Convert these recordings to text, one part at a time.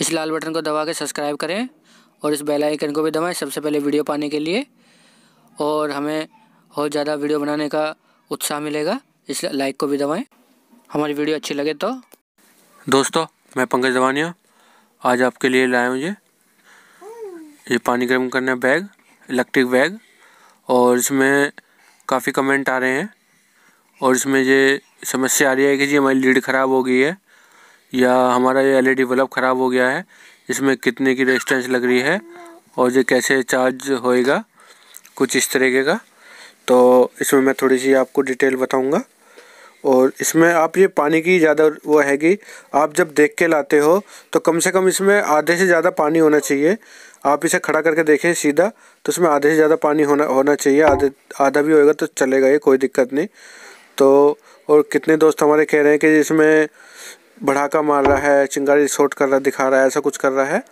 इस लाल बटन को दबा के सब्सक्राइब करें और इस बेल आइकन को भी दबाएं सबसे पहले वीडियो पाने के लिए और हमें और ज़्यादा वीडियो बनाने का उत्साह मिलेगा इस लाइक को भी दबाएं हमारी वीडियो अच्छी लगे तो दोस्तों मैं पंकज दवानिया आज आपके लिए लाया हूँ ये ये पानी गर्म करने बैग इलेक्ट्रिक बैग और इसमें काफ़ी कमेंट आ रहे हैं और इसमें ये समस्या आ रही है कि जी हमारी लीड ख़राब हो गई है या हमारा ये एलईडी बल्ब ख़राब हो गया है इसमें कितने की रेजिस्टेंस लग रही है और ये कैसे चार्ज होएगा कुछ इस तरीके का तो इसमें मैं थोड़ी सी आपको डिटेल बताऊंगा और इसमें आप ये पानी की ज़्यादा वो है कि आप जब देख के लाते हो तो कम से कम इसमें आधे से ज़्यादा पानी होना चाहिए आप इसे खड़ा करके देखें सीधा तो इसमें आधे से ज़्यादा पानी होना होना चाहिए आधे आधा भी होएगा तो चलेगा ये कोई दिक्कत नहीं तो और कितने दोस्त हमारे कह रहे हैं कि इसमें भड़ाका मार रहा है चिंगारी शॉर्ट कर रहा दिखा रहा है ऐसा कुछ कर रहा है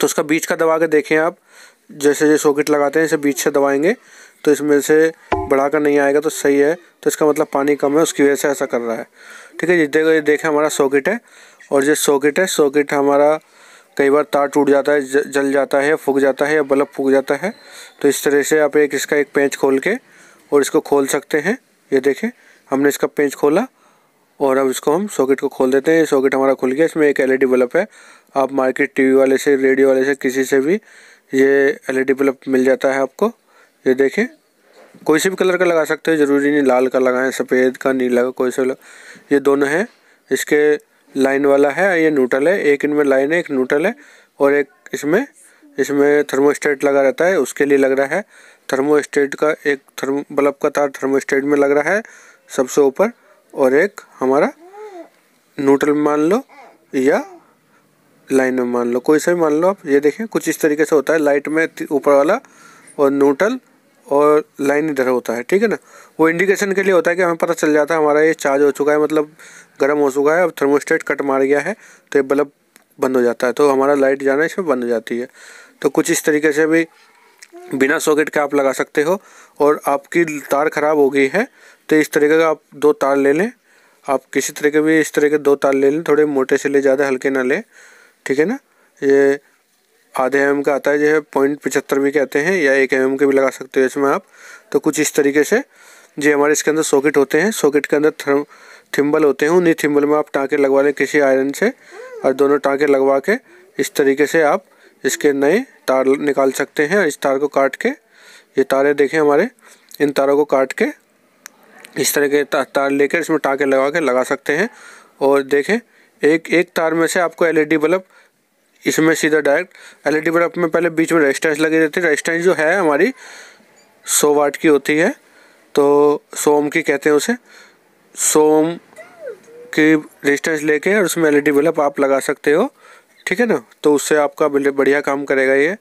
तो उसका बीच का दबा के देखें आप जैसे जैसे सॉकेट लगाते हैं इसे बीच से दबाएंगे तो इसमें से बढ़ाकर नहीं आएगा तो सही है तो इसका मतलब पानी कम है उसकी वजह से ऐसा कर रहा है ठीक है ये देखो ये देखें हमारा सॉकेट है और जो सॉकेट है सॉकेट हमारा कई बार तार टूट जाता है जल जाता है फूक जाता है या बल्ब फूक जाता है तो इस तरह से आप एक इसका एक पेंच खोल के और इसको खोल सकते हैं ये देखें हमने इसका पेंच खोला और अब इसको हम सॉकेट को खोल देते हैं सॉकेट हमारा खुल गया इसमें एक एलईडी बल्ब e है आप मार्केट टीवी वाले से रेडियो वाले से किसी से भी ये एलईडी बल्ब e मिल जाता है आपको ये देखें कोई से भी कलर का लगा सकते हो ज़रूरी नहीं लाल का लगाएं सफ़ेद का नीला का कोई सा ये दोनों हैं इसके लाइन वाला है ये न्यूट्रल है एक इनमें लाइन है एक न्यूट्रल है और एक इसमें इसमें थर्मोस्टेट लगा रहता है उसके लिए लग रहा है थर्मोस्टेट का एक थर्म बल्ब का तार थर्मोस्टेट में लग रहा है सबसे ऊपर और एक हमारा न्यूट्रल में मान लो या लाइन में मान लो कोई सा भी मान लो आप ये देखें कुछ इस तरीके से होता है लाइट में ऊपर वाला और न्यूट्रल और लाइन इधर होता है ठीक है ना वो इंडिकेशन के लिए होता है कि हमें पता चल जाता है हमारा ये चार्ज हो चुका है मतलब गर्म हो चुका है अब थर्मोस्टेट कट मार गया है तो ये बल्ब बंद हो जाता है तो हमारा लाइट जाना इसमें बंद हो जाती है तो कुछ इस तरीके से भी बिना सॉकेट के आप लगा सकते हो और आपकी तार ख़राब हो गई है तो इस तरीके का आप दो तार ले लें आप किसी तरह के भी इस तरह के दो तार ले लें थोड़े मोटे से ले ज़्यादा हल्के ना लें ठीक है ना ये आधे एम का आता है जो है पॉइंट पचहत्तर भी कहते हैं या एक एम के भी लगा सकते हो इसमें आप तो कुछ इस तरीके से जो हमारे इसके अंदर सॉकेट होते हैं सॉकेट के अंदर थर्म थिम्बल होते हैं उन्हीं थिम्बल में आप टाँके लगवा लें किसी आयरन से और दोनों टाँके लगवा के इस तरीके से आप इसके नए तार निकाल सकते हैं इस तार को काट के ये तारे देखें हमारे इन तारों को काट के इस तरह के तार लेकर इसमें टाँके लगा के लगा सकते हैं और देखें एक एक तार में से आपको एलईडी बल्ब इसमें सीधा डायरेक्ट एलईडी बल्ब में पहले बीच में रेजिस्टेंस लगी रहती है रेजिस्टेंस जो है हमारी सौ वाट की होती है तो सोम की कहते हैं उसे सोम की रेजिस्टेंस लेके और उसमें एल बल्ब आप लगा सकते हो ठीक है ना तो उससे आपका बढ़िया काम करेगा ये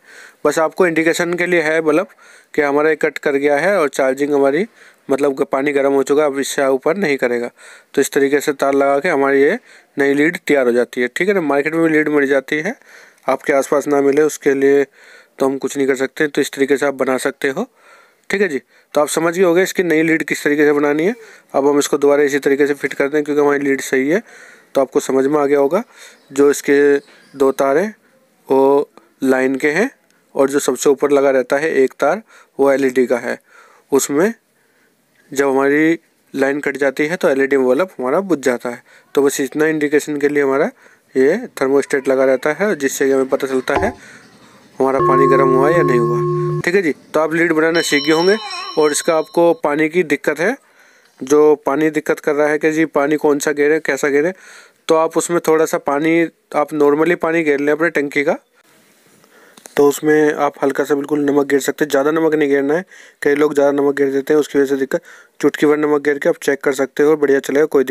बस आपको इंडिकेशन के लिए है बल्ब कि हमारा कट कर गया है और चार्जिंग हमारी मतलब पानी गर्म हो चुका है अब इससे ऊपर नहीं करेगा तो इस तरीके से तार लगा के हमारी ये नई लीड तैयार हो जाती है ठीक है ना मार्केट में भी लीड मिल जाती है आपके आसपास ना मिले उसके लिए तो हम कुछ नहीं कर सकते तो इस तरीके से आप बना सकते हो ठीक है जी तो आप समझ गए होगे इसकी नई लीड किस तरीके से बनानी है अब हम इसको दोबारा इसी तरीके से फिट कर दें क्योंकि हमारी लीड सही है तो आपको समझ में आ गया होगा जो इसके दो तार हैं वो लाइन के हैं और जो सबसे ऊपर लगा रहता है एक तार वो एलईडी e का है उसमें जब हमारी लाइन कट जाती है तो एलईडी बल्ब e हमारा बुझ जाता है तो बस इतना इंडिकेशन के लिए हमारा ये थर्मोस्टेट लगा रहता है जिससे कि हमें पता चलता है हमारा पानी गर्म हुआ या नहीं हुआ ठीक है जी तो आप लीड e बनाना सीख गए होंगे और इसका आपको पानी की दिक्कत है जो पानी दिक्कत कर रहा है कि जी पानी कौन सा गेरे कैसा गेरे तो आप उसमें थोड़ा सा पानी आप नॉर्मली पानी गिर लें अपने टंकी का तो उसमें आप हल्का सा बिल्कुल नमक गिर सकते हैं ज़्यादा नमक नहीं गिरना है कई लोग ज़्यादा नमक गिर देते हैं उसकी वजह से दिक्कत चुटकी भर नमक गिर के आप चेक कर सकते हो बढ़िया चलेगा कोई दिक्कत